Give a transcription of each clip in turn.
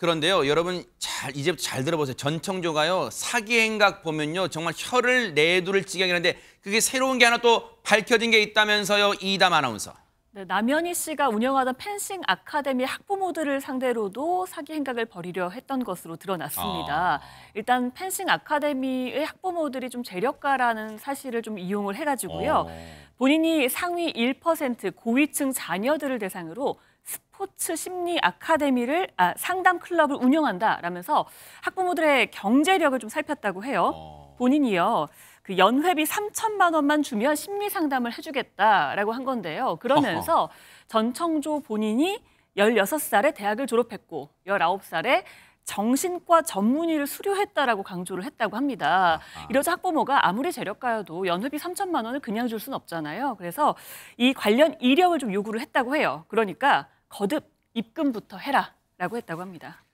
그런데요, 여러분 잘 이제부터 잘 들어보세요. 전청조가요 사기행각 보면요 정말 혀를 내두를 지경이는데 그게 새로운 게 하나 또 밝혀진 게 있다면서요 이담 아나운서. 네, 남현희 씨가 운영하던 펜싱 아카데미 학부모들을 상대로도 사기 행각을 벌이려 했던 것으로 드러났습니다. 아... 일단 펜싱 아카데미의 학부모들이 좀 재력가라는 사실을 좀 이용을 해가지고요. 어... 본인이 상위 1% 고위층 자녀들을 대상으로 스포츠 심리 아카데미를 아, 상담 클럽을 운영한다라면서 학부모들의 경제력을 좀 살폈다고 해요. 어. 본인이요. 그 연회비 3천만 원만 주면 심리 상담을 해주겠다라고 한 건데요. 그러면서 전청조 본인이 16살에 대학을 졸업했고 19살에 정신과 전문의를 수료했다라고 강조를 했다고 합니다. 이러자 학부모가 아무리 재력가여도 연회비 3천만 원을 그냥 줄수 없잖아요. 그래서 이 관련 이력을 좀 요구를 했다고 해요. 그러니까 거듭 입금부터 해라라고 했다고 합니다.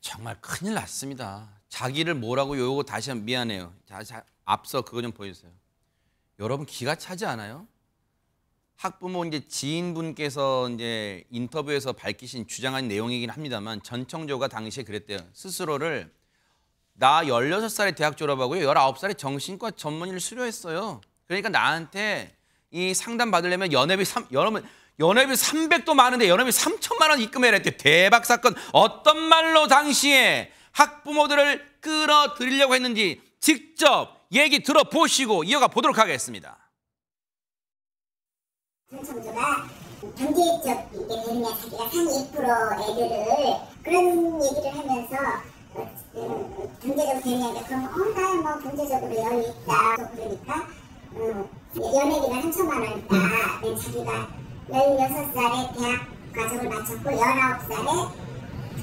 정말 큰일 났습니다. 자기를 뭐라고 요구 다시 한 미안해요. 자, 자, 앞서 그거 좀 보여주세요. 여러분 기가 차지 않아요? 학부모 이제 지인분께서 이제 인터뷰에서 밝히신 주장한 내용이긴 합니다만 전청조가 당시에 그랬대요. 스스로를 나1 6 살에 대학 졸업하고요. 열아 살에 정신과 전문의를 수료했어요. 그러니까 나한테 이 상담 받으려면 연회비 삼 여러분 연회비 삼백도 많은데 연회비 삼천만원 입금해야 했대. 대박 사건. 어떤 말로 당시에 학부모들을 끌어들이려고 했는지 직접 얘기 들어보시고 이어가 보도록 하겠습니다. 공청조가 경제적 이게 배우냐 자기가 상위 1% 애들을 그런 얘기를 하면서 경제적으로 배우냐니 그러면 어, 음, 어 나뭐 경제적으로 여유 있다 그러니까 어, 연예기가 한천만 원이다 음. 자기가 16살에 대학 과정을 마쳤고 19살에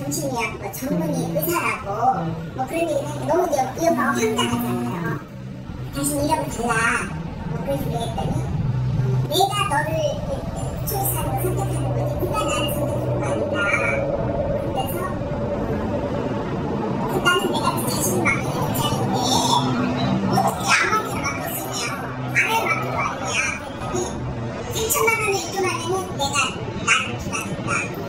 정신의학 과 뭐 전문의 의사라고 뭐 그런 얘기를 하니까 너무 이 오빠가 황당하잖아요 다시 이름 달라 뭐 그렇게 얘기했더니 내가 너를 수의사로 선택하는 거지 네가 나를 선택하거 아니다 그래서 그다음 내가 그 자신을 맡는 입장인데 어떻게 아무한테 맡길 수있 나를 맡길 거 아니야 그 1천만 원을 입금하면 내가 나를 기다린다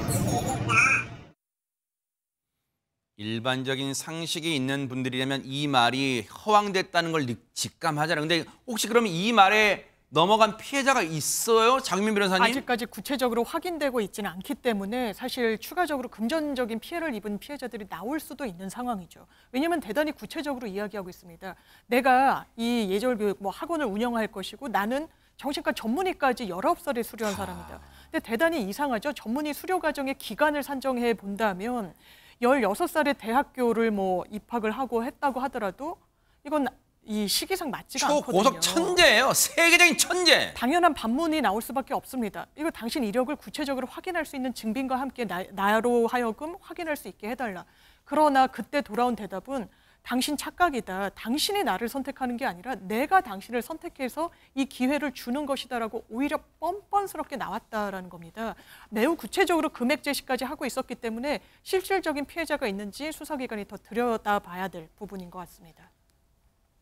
일반적인 상식이 있는 분들이라면 이 말이 허황됐다는 걸 직감하잖아요. 근데 혹시 그러면 이 말에 넘어간 피해자가 있어요? 장민 변호사님? 아직까지 구체적으로 확인되고 있지는 않기 때문에 사실 추가적으로 금전적인 피해를 입은 피해자들이 나올 수도 있는 상황이죠. 왜냐하면 대단히 구체적으로 이야기하고 있습니다. 내가 이 예절교육 뭐 학원을 운영할 것이고 나는 정신과 전문의까지 1 9 살에 수료한 사람이다. 근데 대단히 이상하죠. 전문의 수료 과정의 기간을 산정해 본다면 1 6 살에 대학교를 뭐 입학을 하고 했다고 하더라도 이건 이 시기상 맞지가 않거든요. 고속 천재예요. 세계적인 천재. 당연한 반문이 나올 수밖에 없습니다. 이거 당신 이력을 구체적으로 확인할 수 있는 증빙과 함께 나, 로 하여금 확인할 수 있게 해달라. 그러나 그때 돌아온 대답은 당신 착각이다. 당신이 나를 선택하는 게 아니라 내가 당신을 선택해서 이 기회를 주는 것이다라고 오히려 뻔뻔스럽게 나왔다라는 겁니다. 매우 구체적으로 금액 제시까지 하고 있었기 때문에 실질적인 피해자가 있는지 수사기관이 더 들여다봐야 될 부분인 것 같습니다.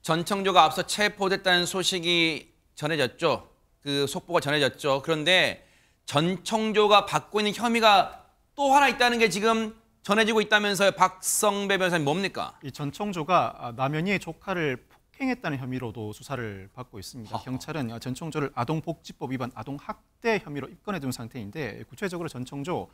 전청조가 앞서 체포됐다는 소식이 전해졌죠. 그 속보가 전해졌죠. 그런데 전청조가 받고 있는 혐의가 또 하나 있다는 게 지금 전해지고 있다면서요. 박성배 변호사님 뭡니까? 이 전청조가 아, 남연희의 조카를 폭행했다는 혐의로도 수사를 받고 있습니다. 허허. 아. 경찰은 전청조를 아동복지법 위반 아동학대 혐의로 입건해 둔 상태인데 구체적으로 전청조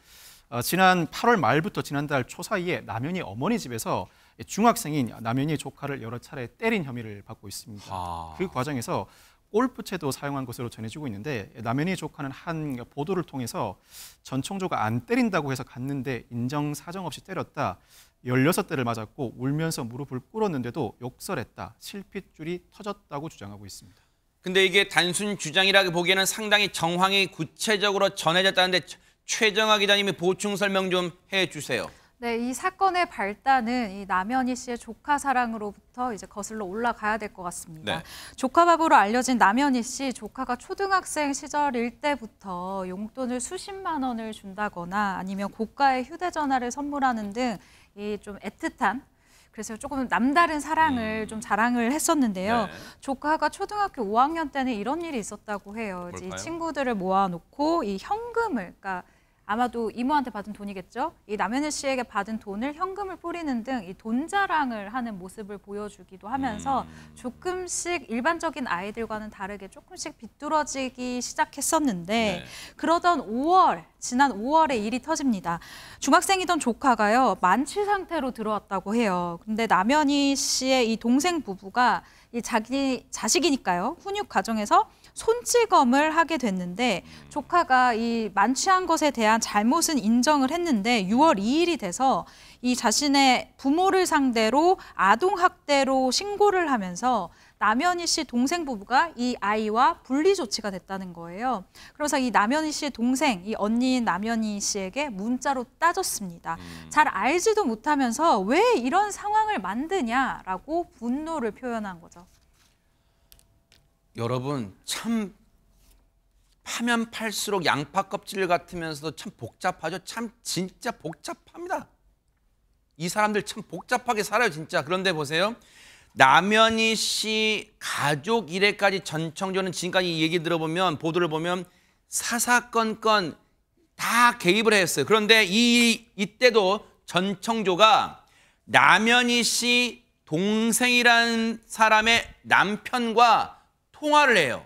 어, 지난 8월 말부터 지난달 초 사이에 남현이 어머니 집에서 중학생인 남현이 조카를 여러 차례 때린 혐의를 받고 있습니다. 아... 그 과정에서 골프채도 사용한 것으로 전해지고 있는데 남현이 조카는 한 보도를 통해서 전 총조가 안 때린다고 해서 갔는데 인정 사정 없이 때렸다. 16대를 맞았고 울면서 무릎을 꿇었는데도 욕설했다. 실핏줄이 터졌다고 주장하고 있습니다. 근데 이게 단순 주장이라고 보기에는 상당히 정황이 구체적으로 전해졌다는데 최정아 기자님이 보충 설명 좀 해주세요. 네, 이 사건의 발단은 이 남현희 씨의 조카 사랑으로부터 이제 거슬러 올라가야 될 것 같습니다. 네. 조카 바보로 알려진 남현희 씨 조카가 초등학생 시절일 때부터 용돈을 수십만 원을 준다거나 아니면 고가의 휴대전화를 선물하는 등 이 좀 애틋한 그래서 조금 남다른 사랑을 음. 좀 자랑을 했었는데요. 네. 조카가 초등학교 5학년 때는 이런 일이 있었다고 해요. 이 친구들을 모아놓고 이 현금을, 그러니까 아마도 이모한테 받은 돈이겠죠. 이 남현일 씨에게 받은 돈을 현금을 뿌리는 등 이 돈 자랑을 하는 모습을 보여주기도 하면서 음. 조금씩 일반적인 아이들과는 다르게 조금씩 비뚤어지기 시작했었는데 네. 그러던 5월 지난 5월에 일이 터집니다. 중학생이던 조카가요 만취 상태로 들어왔다고 해요. 근데 남현희 씨의 이 동생 부부가 이 자기 자식이니까요 훈육 과정에서 손찌검을 하게 됐는데 음. 조카가 이 만취한 것에 대한 잘못은 인정을 했는데 6월 2일이 돼서 이 자신의 부모를 상대로 아동학대로 신고를 하면서 남현희 씨 동생 부부가 이 아이와 분리 조치가 됐다는 거예요. 그래서 이 남현희 씨의 동생, 이 언니인 남현희 씨에게 문자로 따졌습니다. 음. 잘 알지도 못하면서 왜 이런 상황을 만드냐라고 분노를 표현한 거죠. 여러분 참 파면 팔수록 양파 껍질 같으면서도 참 복잡하죠. 참 진짜 복잡합니다. 이 사람들 참 복잡하게 살아요 진짜. 그런데 보세요. 남현희 씨 가족 일에까지 전청조는 지금까지 얘기 들어보면 보도를 보면 사사건건 다 개입을 했어요. 그런데 이 이때도 전청조가 남현희 씨 동생이란 사람의 남편과 통화를 해요.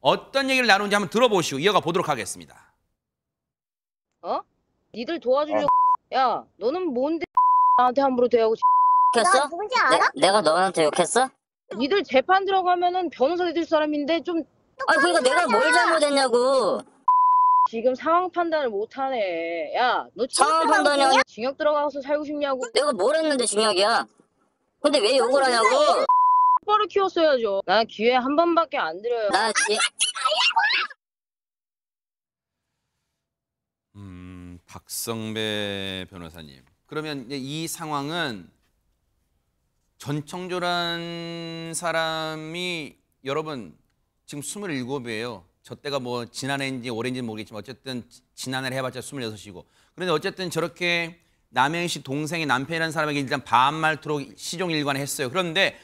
어떤 얘기를 나누는지 한번 들어보시고 이어가 보도록 하겠습니다. 어? 니들 도와주려고 어. 야 너는 뭔데 나한테 함부로 대하고 욕했어? 내, 내가 너한테 욕했어? 니들 재판 들어가면은 변호사 해줄 사람인데 좀 아니 그러니까 내가 뭘 잘못했냐고 지금 상황 판단을 못하네 야너 상황 판단이 징역 들어가서 살고 싶냐고 내가 뭘 했는데 중요하야 근데 왜 욕을 하냐고 똑바로 키웠어야죠. 나 기회 한 번밖에 안 드려요. 나 아, 지... 네. 음, 박성배 변호사님. 그러면 이 상황은 전청조란 사람이 여러분 지금 27이에요. 저 때가 뭐 지난해인지 올해인지 모르겠지만 어쨌든 지난해를 해봤자 26이고. 그런데 어쨌든 저렇게 남영희 씨 동생의 남편이라는 사람에게 일단 반말투록 시종일관 했어요. 그런데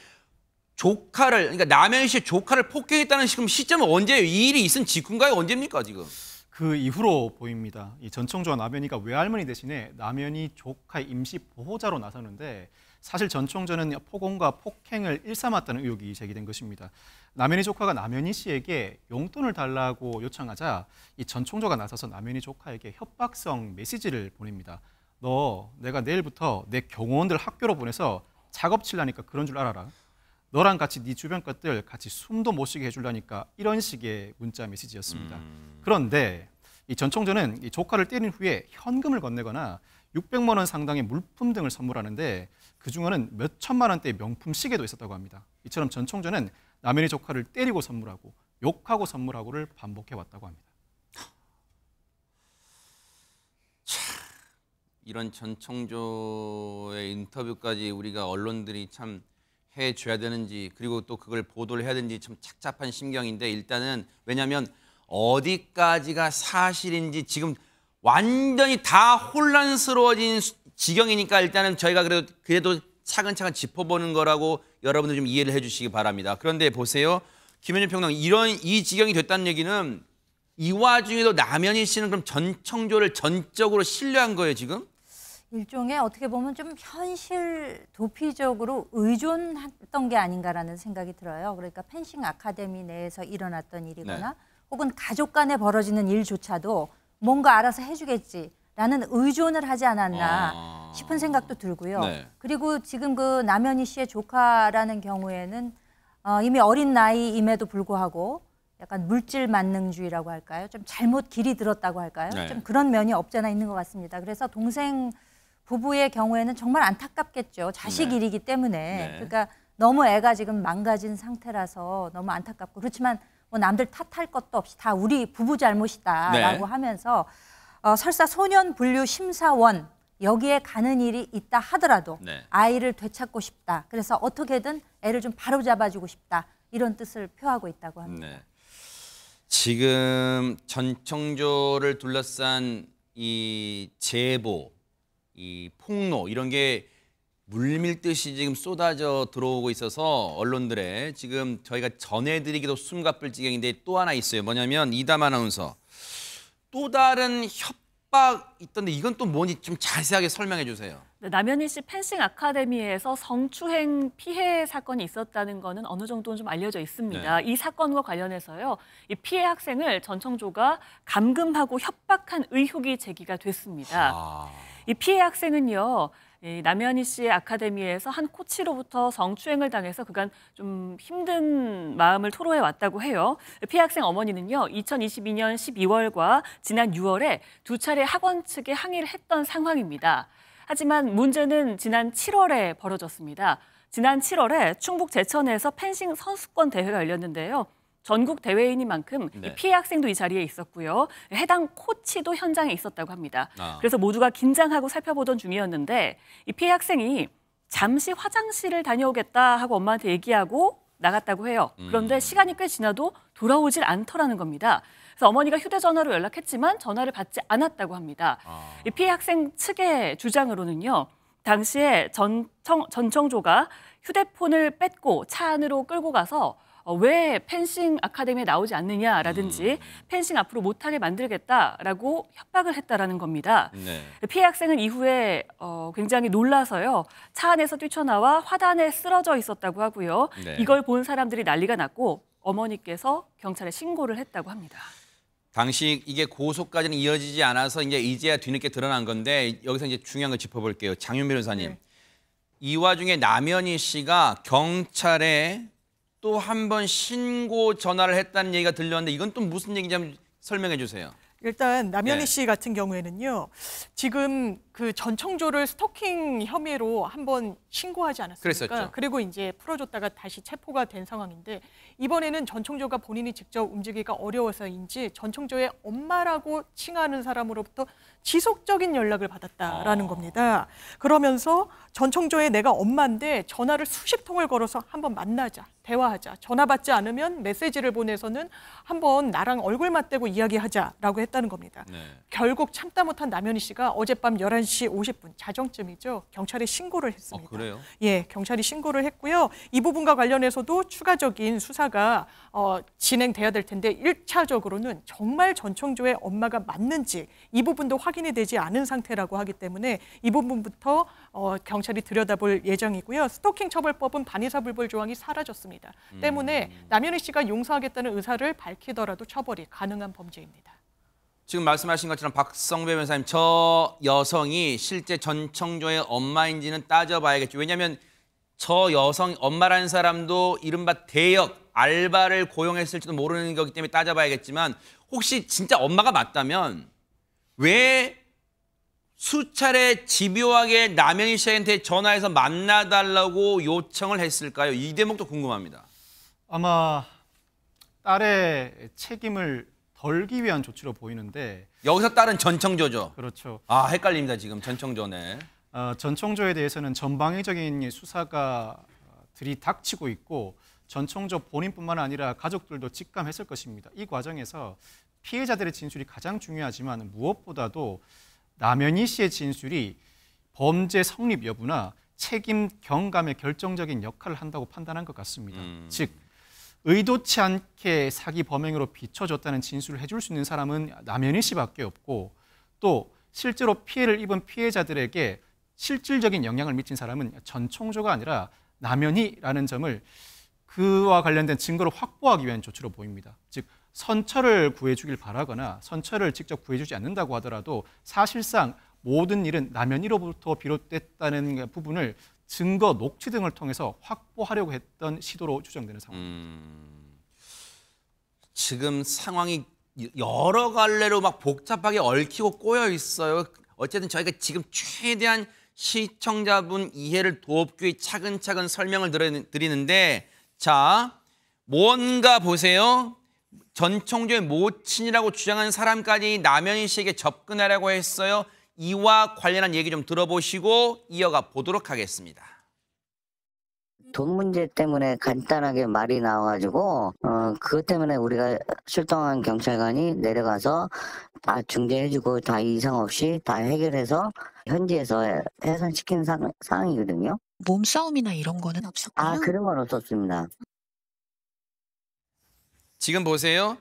조카를 그러니까 남현 씨의 조카를 폭행했다는 지금 시점은 언제예요? 이 일이 있은 직후인가요? 언제입니까 지금? 그 이후로 보입니다. 이 전총조와 남현이가 외할머니 대신에 남현이 조카의 임시 보호자로 나섰는데 사실 전총조는 폭언과 폭행을 일삼았다는 의혹이 제기된 것입니다. 남현이 조카가 남현이 씨에게 용돈을 달라고 요청하자 이 전총조가 나서서 남현이 조카에게 협박성 메시지를 보냅니다. 너 내가 내일부터 내 경호원들 학교로 보내서 작업 칠라니까 그런 줄 알아라. 너랑 같이 네 주변 것들 같이 숨도 못 쉬게 해주려니까 이런 식의 문자 메시지였습니다. 음. 그런데 이전 총재는 이 조카를 때린 후에 현금을 건네거나 600만 원 상당의 물품 등을 선물하는데 그 중에는 몇 천만 원대의 명품 시계도 있었다고 합니다. 이처럼 전 총재는 남편의 조카를 때리고 선물하고 욕하고 선물하고를 반복해 왔다고 합니다. 이런 전청조의 인터뷰까지 우리가 언론들이 참 해줘야 되는지 그리고 또 그걸 보도를 해야 되는지 참 착잡한 심경인데 일단은 왜냐하면 어디까지가 사실인지 지금 완전히 다 혼란스러워진 지경이니까 일단은 저희가 그래도 그래도 차근차근 짚어보는 거라고 여러분들 좀 이해를 해주시기 바랍니다. 그런데 보세요, 김현준 평당 이런 이 지경이 됐다는 얘기는 이 와중에도 남현희 씨는 그럼 전청조를 전적으로 신뢰한 거예요 지금? 일종의 어떻게 보면 좀 현실 도피적으로 의존했던 게 아닌가라는 생각이 들어요. 그러니까 펜싱 아카데미 내에서 일어났던 일이거나 네. 혹은 가족 간에 벌어지는 일조차도 뭔가 알아서 해주겠지라는 의존을 하지 않았나 아... 싶은 생각도 들고요. 네. 그리고 지금 그 남현희 씨의 조카라는 경우에는 어, 이미 어린 나이임에도 불구하고 약간 물질 만능주의라고 할까요? 좀 잘못 길이 들었다고 할까요? 네. 좀 그런 면이 없잖아 있는 것 같습니다. 그래서 동생 부부의 경우에는 정말 안타깝겠죠. 자식 네. 일이기 때문에. 네. 그러니까 너무 애가 지금 망가진 상태라서 너무 안타깝고 그렇지만 뭐 남들 탓할 것도 없이 다 우리 부부 잘못이다라고 네. 하면서 어, 설사 소년 분류 심사원 여기에 가는 일이 있다 하더라도 네. 아이를 되찾고 싶다. 그래서 어떻게든 애를 좀 바로 잡아주고 싶다. 이런 뜻을 표하고 있다고 합니다. 네. 지금 전청조를 둘러싼 이 제보 이 폭로 이런 게 물밀듯이 지금 쏟아져 들어오고 있어서 언론들의 지금 저희가 전해드리기도 숨가쁠 지경인데 또 하나 있어요. 뭐냐면 이담 아나운서 또 다른 협박 있던데 이건 또 뭔지 좀 자세하게 설명해 주세요. 네, 남현희 씨 펜싱 아카데미에서 성추행 피해 사건이 있었다는 거는 어느 정도는 좀 알려져 있습니다. 네. 이 사건과 관련해서요. 이 피해 학생을 전청조가 감금하고 협박한 의혹이 제기가 됐습니다. 아... 이 피해 학생은요. 이 남현희 씨의 아카데미에서 한 코치로부터 성추행을 당해서 그간 좀 힘든 마음을 토로해 왔다고 해요. 피해 학생 어머니는요, 2022년 12월과 지난 6월에 두 차례 학원 측에 항의를 했던 상황입니다. 하지만 문제는 지난 7월에 벌어졌습니다. 지난 7월에 충북 제천에서 펜싱 선수권 대회가 열렸는데요. 전국 대회인이만큼 네. 피해 학생도 이 자리에 있었고요. 해당 코치도 현장에 있었다고 합니다. 아. 그래서 모두가 긴장하고 살펴보던 중이었는데 이 피해 학생이 잠시 화장실을 다녀오겠다 하고 엄마한테 얘기하고 나갔다고 해요. 그런데 음. 시간이 꽤 지나도 돌아오질 않더라는 겁니다. 그래서 어머니가 휴대전화로 연락했지만 전화를 받지 않았다고 합니다. 아. 이 피해 학생 측의 주장으로는요. 당시에 전청, 전청조가 휴대폰을 뺏고 차 안으로 끌고 가서 어, 왜 펜싱 아카데미에 나오지 않느냐라든지 음. 펜싱 앞으로 못하게 만들겠다라고 협박을 했다라는 겁니다. 네. 피해 학생은 이후에 어, 굉장히 놀라서요. 차 안에서 뛰쳐나와 화단에 쓰러져 있었다고 하고요. 네. 이걸 본 사람들이 난리가 났고 어머니께서 경찰에 신고를 했다고 합니다. 당시 이게 고소까지는 이어지지 않아서 이제 이제야 뒤늦게 드러난 건데 여기서 이제 중요한 걸 짚어볼게요. 장윤 변호사님. 네. 이 와중에 남현희 씨가 경찰에 또한번 신고 전화를 했다는 얘기가 들렸는데 이건 또 무슨 얘기인지 설명해 주세요. 일단 남현희 네. 씨 같은 경우에는요. 지금 그 전청조를 스토킹 혐의로 한번 신고하지 않았습니까? 그랬었죠. 그리고 이제 풀어줬다가 다시 체포가 된 상황인데 이번에는 전청조가 본인이 직접 움직이기가 어려워서인지 전청조의 엄마라고 칭하는 사람으로부터 지속적인 연락을 받았다라는 아... 겁니다. 그러면서 전청조의 내가 엄마인데 전화를 수십 통을 걸어서 한번 만나자, 대화하자. 전화 받지 않으면 메시지를 보내서는 한번 나랑 얼굴 맞대고 이야기하자라고 했다는 겁니다. 네. 결국 참다 못한 남현희 씨가 어젯밤 1 열한 11시 50분 자정쯤이죠. 경찰에 신고를 했습니다. 어, 그래요? 예, 경찰이 신고를 했고요. 이 부분과 관련해서도 추가적인 수사가 어, 진행돼야 될 텐데 1차적으로는 정말 전청조의 엄마가 맞는지 이 부분도 확인이 되지 않은 상태라고 하기 때문에 이 부분부터 어, 경찰이 들여다볼 예정이고요. 스토킹 처벌법은 반의사불벌 조항이 사라졌습니다. 음. 때문에 남현희 씨가 용서하겠다는 의사를 밝히더라도 처벌이 가능한 범죄입니다. 지금 말씀하신 것처럼 박성배 변호사님 저 여성이 실제 전청조의 엄마인지는 따져봐야겠죠. 왜냐하면 저 여성 엄마라는 사람도 이른바 대역 알바를 고용했을지도 모르는 거기 때문에 따져봐야겠지만 혹시 진짜 엄마가 맞다면 왜 수차례 집요하게 남현희 씨한테 전화해서 만나달라고 요청을 했을까요? 이 대목도 궁금합니다. 아마 딸의 책임을 벌기 위한 조치로 보이는데 여기서 따른 전청조죠. 그렇죠. 아 헷갈립니다 지금 전청조네. 어, 전청조에 대해서는 전방위적인 수사가 어, 들이닥치고 있고 전청조 본인뿐만 아니라 가족들도 직감했을 것입니다. 이 과정에서 피해자들의 진술이 가장 중요하지만 무엇보다도 남연희 씨의 진술이 범죄 성립 여부나 책임 경감에 결정적인 역할을 한다고 판단한 것 같습니다. 음. 즉 의도치 않게 사기 범행으로 비춰졌다는 진술을 해줄 수 있는 사람은 남현희 씨밖에 없고 또 실제로 피해를 입은 피해자들에게 실질적인 영향을 미친 사람은 전총조가 아니라 남현희라는 점을 그와 관련된 증거를 확보하기 위한 조치로 보입니다. 즉 선처를 구해주길 바라거나 선처를 직접 구해주지 않는다고 하더라도 사실상 모든 일은 남연이로부터 비롯됐다는 부분을 증거 녹취 등을 통해서 확보하려고 했던 시도로 추정되는 상황입니다. 음, 지금 상황이 여러 갈래로 막 복잡하게 얽히고 꼬여 있어요. 어쨌든 저희가 지금 최대한 시청자분 이해를 돕기 위해 차근차근 설명을 드리는데 자 뭔가 보세요. 전 총조의 모친이라고 주장한 사람까지 남현희 씨에게 접근하라고 했어요. 이와 관련한 얘기 좀 들어보시고 이어가 보도록 하겠습니다. 돈 문제 때문에 간단하게 말이 나와가지고 어 그것 때문에 우리가 출동한 경찰관이 내려가서 다 중재해주고 다 이상 없이 다 해결해서 현지에서 해산시킨 상, 황이거든요 몸싸움이나 이런 거는 없었고요. 아 그런 건 없었습니다. 지금 보세요.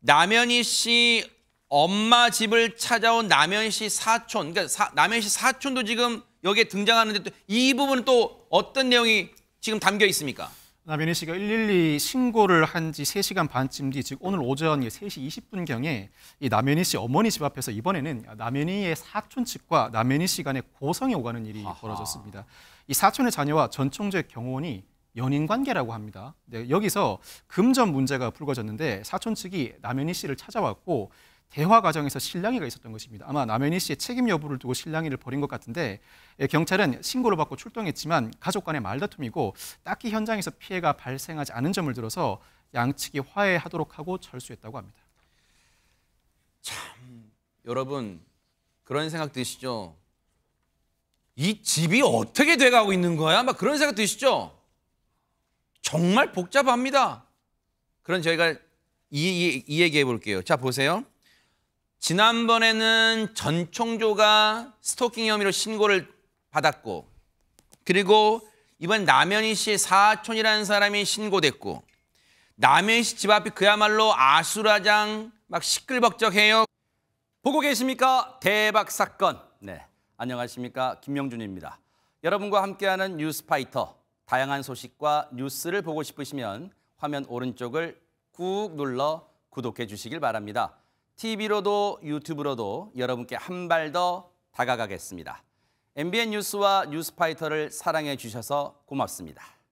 남현희 씨 엄마 집을 찾아온 남현씨 사촌, 그러니까 남현씨 사촌도 지금 여기에 등장하는데 또이 부분은 또 어떤 내용이 지금 담겨 있습니까? 남현희 씨가 112 신고를 한 지 3시간 반쯤 뒤, 즉 오늘 오전 3시 20분경에 이 남현희 씨 어머니 집 앞에서 이번에는 남현희의 사촌 측과 남현희 씨 간의 고성이 오가는 일이 아하. 벌어졌습니다. 이 사촌의 자녀와 전총재 경호원이 연인 관계라고 합니다. 네, 여기서 금전 문제가 불거졌는데 사촌 측이 남현희 씨를 찾아왔고 대화 과정에서 실랑이가 있었던 것입니다. 아마 남현희 씨의 책임 여부를 두고 실랑이를 벌인 것 같은데 예, 경찰은 신고를 받고 출동했지만 가족 간의 말다툼이고 딱히 현장에서 피해가 발생하지 않은 점을 들어서 양측이 화해하도록 하고 철수했다고 합니다. 참 여러분 그런 생각 드시죠? 이 집이 어떻게 돼가고 있는 거야? 막 그런 생각 드시죠? 정말 복잡합니다. 그럼 저희가 이, 이, 이 얘기해 볼게요. 자 보세요. 지난번에는 전총조가 스토킹 혐의로 신고를 받았고 그리고 이번 남현희 씨의 사촌이라는 사람이 신고됐고 남현희 씨집 앞이 그야말로 아수라장 막 시끌벅적해요. 보고 계십니까? 대박 사건. 네, 안녕하십니까? 김명준입니다. 여러분과 함께하는 뉴스파이터. 다양한 소식과 뉴스를 보고 싶으시면 화면 오른쪽을 꾹 눌러 구독해 주시길 바랍니다. TV로도 유튜브로도 여러분께 한 발 더 다가가겠습니다. MBN 뉴스와 뉴스파이터를 사랑해 주셔서 고맙습니다.